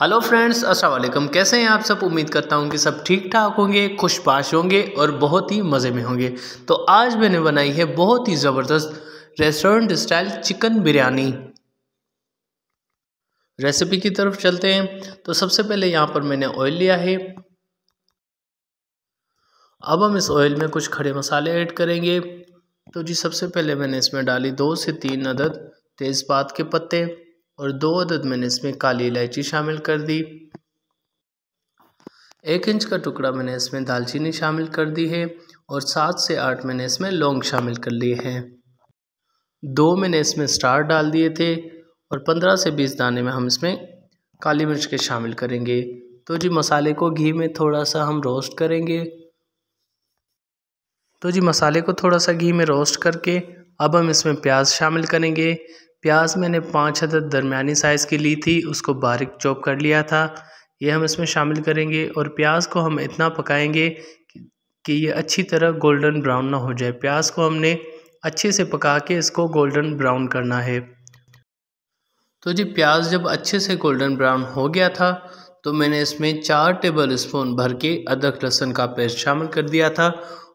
hello friends वालेकुम कैसे हैं आप सब उम्मीद करता हूँ कि सब ठीक ठाक होंगे खुशपाश होंगे और बहुत ही मज़े में होंगे तो आज मैंने बनाई है बहुत ही ज़बरदस्त restaurant style chicken biryani recipe की तरफ चलते हैं तो सबसे पहले यहाँ पर मैंने ऑयल लिया है अब हम इस ऑयल में कुछ खड़े मसाले ऐड करेंगे तो जी सबसे पहले मैंने इसमें डाली दो से तीन अदद तेज़पात के पत्ते और दो अदद मैंने इसमें काली इलायची शामिल कर दी एक इंच का टुकड़ा मैंने इसमें दालचीनी शामिल कर दी है और सात से आठ मैंने इसमें लौंग शामिल कर लिए हैं दो मैंने इसमें स्टार डाल दिए थे और पंद्रह से बीस दाने में हम इसमें काली मिर्च के शामिल करेंगे तो जी मसाले को घी में थोड़ा सा हम रोस्ट करेंगे तो जी मसाले को थोड़ा सा घी में रोस्ट करके अब हम इसमें प्याज शामिल करेंगे प्याज मैंने पाँच हद दरमिया साइज़ की ली थी उसको बारिक चॉप कर लिया था ये हम इसमें शामिल करेंगे और प्याज को हम इतना पकाएंगे कि ये अच्छी तरह गोल्डन ब्राउन ना हो जाए प्याज को हमने अच्छे से पका के इसको गोल्डन ब्राउन करना है तो जी प्याज जब अच्छे से गोल्डन ब्राउन हो गया था तो मैंने इसमें चार टेबल स्पून भर के अदरक लहसुन का पेस्ट शामिल कर दिया था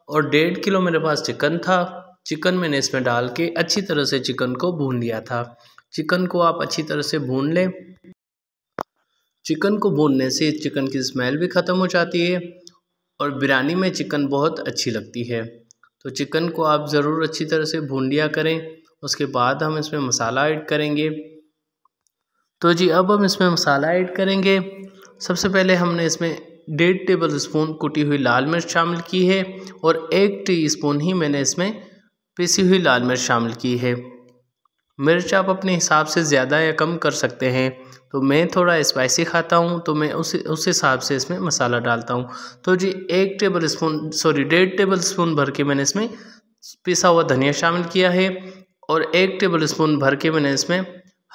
और डेढ़ किलो मेरे पास चिकन था चिकन मैंने इसमें डाल के अच्छी तरह से चिकन को भून लिया था चिकन को आप अच्छी तरह से भून लें चिकन को भूनने से चिकन की स्मेल भी ख़त्म हो जाती है और बिरयानी में चिकन बहुत अच्छी लगती है तो चिकन को आप ज़रूर अच्छी तरह से भून लिया करें उसके बाद हम इसमें मसाला ऐड करेंगे तो जी अब हम इसमें मसाला ऐड करेंगे सबसे पहले हमने इसमें डेढ़ टेबल स्पून कुटी हुई लाल मिर्च शामिल की है और एक स्पून ही मैंने इसमें पिसी हुई लाल मिर्च शामिल की है मिर्च आप अपने हिसाब से ज़्यादा या कम कर सकते हैं तो मैं थोड़ा स्पाइसी खाता हूँ तो मैं उस उस हिसाब से इसमें मसाला डालता हूँ तो जी एक टेबल स्पून सॉरी डेढ़ टेबल स्पून भर के मैंने इसमें पिसा हुआ धनिया शामिल किया है और एक टेबल स्पून भर के मैंने इसमें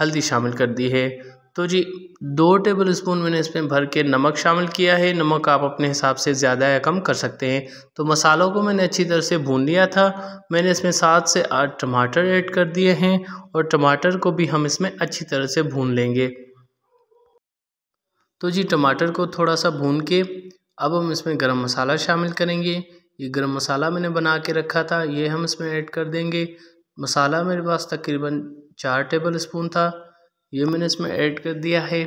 हल्दी शामिल कर दी है तो जी दो टेबल स्पून मैंने इसमें भर के नमक शामिल किया है नमक आप अपने हिसाब से ज़्यादा या कम कर सकते हैं तो मसालों को मैंने अच्छी तरह से भून लिया था मैंने इसमें सात से आठ टमाटर ऐड कर दिए हैं और टमाटर को भी हम इसमें अच्छी तरह से भून लेंगे तो जी टमाटर को थोड़ा सा भून के अब हम इसमें गर्म मसाला शामिल करेंगे ये गर्म मसाला मैंने बना के रखा था ये हम इसमें ऐड कर देंगे मसाला मेरे पास तकरीबन चार टेबल स्पून था ये मैंने इसमें ऐड कर दिया है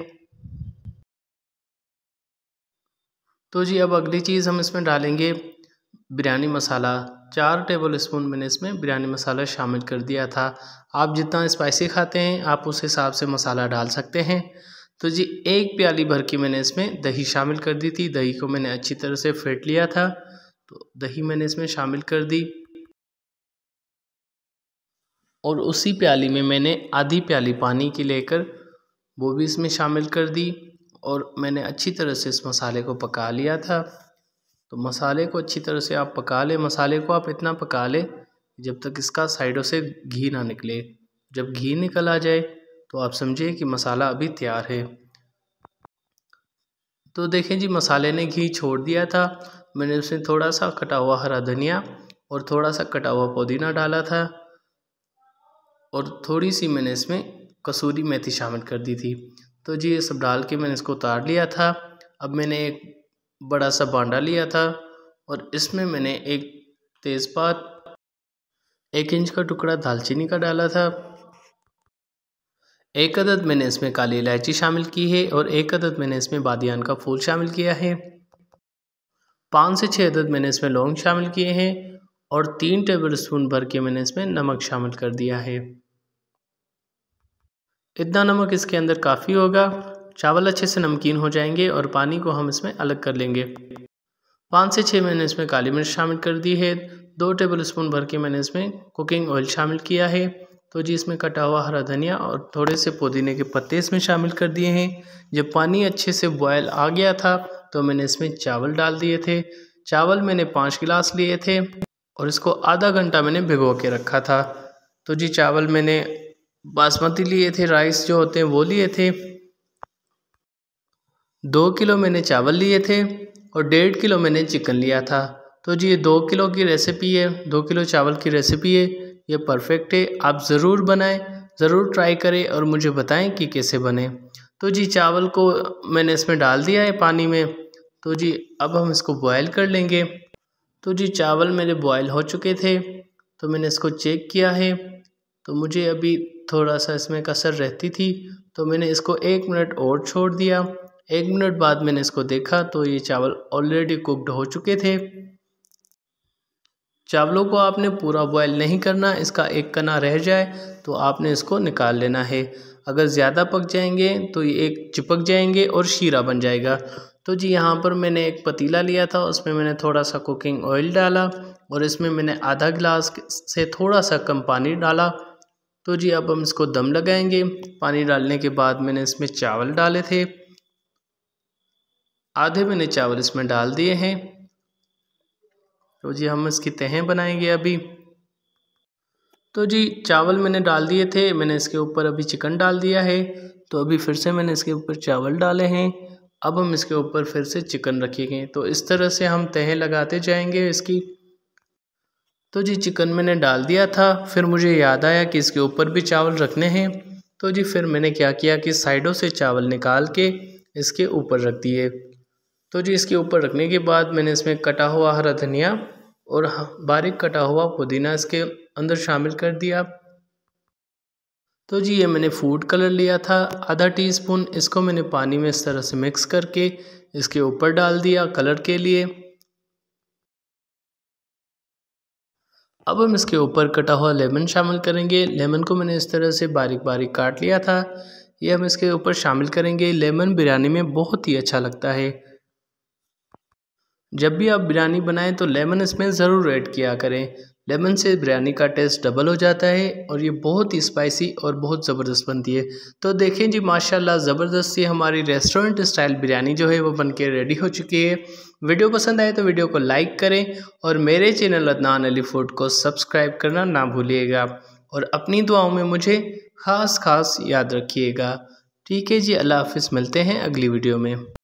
तो जी अब अगली चीज़ हम इसमें डालेंगे बिरयानी मसाला चार टेबल स्पून मैंने इसमें बिरयानी मसाला शामिल कर दिया था आप जितना स्पाइसी खाते हैं आप उस हिसाब से मसाला डाल सकते हैं तो जी एक प्याली भर की मैंने इसमें दही शामिल कर दी थी दही को मैंने अच्छी तरह से फेंट लिया था तो दही मैंने इसमें शामिल कर दी और उसी प्याली में मैंने आधी प्याली पानी की लेकर वो भी इसमें शामिल कर दी और मैंने अच्छी तरह से इस मसाले को पका लिया था तो मसाले को अच्छी तरह से आप पका लें मसाले को आप इतना पका लें जब तक इसका साइडों से घी ना निकले जब घी निकल आ जाए तो आप समझिए कि मसाला अभी तैयार है तो देखें जी मसाले ने घी छोड़ दिया था मैंने उसमें थोड़ा सा कटा हुआ हरा धनिया और थोड़ा सा कटा हुआ पुदीना डाला था और थोड़ी सी मैंने इसमें कसूरी मेथी शामिल कर दी थी तो जी ये सब डाल के मैंने इसको उतार लिया था अब मैंने एक बड़ा सा बांडा लिया था और इसमें मैंने एक तेज़पात एक इंच का टुकड़ा दालचीनी का डाला था एक अदद मैंने इसमें काली इलायची शामिल की है और एक अदद मैंने इसमें बादियान का फूल शामिल किया है पाँच से छः अदद मैंने इसमें लौंग शामिल किए हैं और तीन टेबल स्पून भर के मैंने इसमें नमक शामिल कर दिया है इतना नमक इसके अंदर काफ़ी होगा चावल अच्छे से नमकीन हो जाएंगे और पानी को हम इसमें अलग कर लेंगे पाँच से छः मैंने इसमें काली मिर्च शामिल कर दी है दो टेबल स्पून भर के मैंने इसमें कुकिंग ऑयल शामिल किया है तो जी इसमें कटा हुआ हरा धनिया और थोड़े से पुदीने के पत्ते इसमें शामिल कर दिए हैं जब पानी अच्छे से बॉयल आ गया था तो मैंने इसमें चावल डाल दिए थे चावल मैंने पाँच गिलास लिए थे और इसको आधा घंटा मैंने भिगो के रखा था तो जी चावल मैंने बासमती लिए थे राइस जो होते हैं वो लिए थे दो किलो मैंने चावल लिए थे और डेढ़ किलो मैंने चिकन लिया था तो जी ये दो किलो की रेसिपी है दो किलो चावल की रेसिपी है ये परफेक्ट है आप ज़रूर बनाएं ज़रूर ट्राई करें और मुझे बताएं कि कैसे बने तो जी चावल को मैंने इसमें डाल दिया है पानी में तो जी अब हम इसको बॉयल कर लेंगे तो जी चावल मेरे बॉयल हो चुके थे तो मैंने इसको चेक किया है तो मुझे अभी थोड़ा सा इसमें कसर रहती थी तो मैंने इसको एक मिनट और छोड़ दिया एक मिनट बाद मैंने इसको देखा तो ये चावल ऑलरेडी कुकड हो चुके थे चावलों को आपने पूरा बॉयल नहीं करना इसका एक कना रह जाए तो आपने इसको निकाल लेना है अगर ज़्यादा पक जाएंगे तो ये एक चिपक जाएंगे और शीरा बन जाएगा तो जी यहाँ पर मैंने एक पतीला लिया था उसमें मैंने थोड़ा सा कुकिंग ऑयल डाला और इसमें मैंने आधा गिलास से थोड़ा सा कम पानी डाला तो जी अब हम इसको दम लगाएंगे पानी डालने के बाद मैंने इसमें चावल डाले थे आधे मैंने चावल इसमें डाल दिए हैं तो जी हम इसकी तहें बनाएंगे अभी तो जी चावल मैंने डाल दिए थे मैंने इसके ऊपर अभी चिकन डाल दिया है तो अभी फिर से मैंने इसके ऊपर चावल डाले हैं अब हम इसके ऊपर फिर से चिकन रखेंगे तो इस तरह से हम तह लगाते जाएंगे इसकी तो जी चिकन मैंने डाल दिया था फिर मुझे याद आया कि इसके ऊपर भी चावल रखने हैं तो जी फिर मैंने क्या किया कि साइडों से चावल निकाल के इसके ऊपर रख दिए तो जी इसके ऊपर रखने के बाद मैंने इसमें कटा हुआ हरा धनिया और बारीक कटा हुआ पुदीना इसके अंदर शामिल कर दिया तो जी ये मैंने फूड कलर लिया था आधा टीस्पून इसको मैंने पानी में इस तरह से मिक्स करके इसके ऊपर डाल दिया कलर के लिए अब हम इसके ऊपर कटा हुआ लेमन शामिल करेंगे लेमन को मैंने इस तरह से बारीक बारीक काट लिया था ये हम इसके ऊपर शामिल करेंगे लेमन बिरयानी में बहुत ही अच्छा लगता है जब भी आप बिरयानी बनाएं तो लेमन इसमें ज़रूर ऐड किया करें लेमन से बिरयानी का टेस्ट डबल हो जाता है और ये बहुत ही स्पाइसी और बहुत ज़बरदस्त बनती है तो देखें जी माशाल्लाह ज़बरदस्त ये हमारी रेस्टोरेंट स्टाइल बिरयानी जो है वो बनके रेडी हो चुकी है वीडियो पसंद आए तो वीडियो को लाइक करें और मेरे चैनल अदनान अली फूड को सब्सक्राइब करना ना भूलिएगा और अपनी दुआओं में मुझे ख़ास ख़ास याद रखिएगा ठीक है जी अल्लाह हाफिज़ मिलते हैं अगली वीडियो में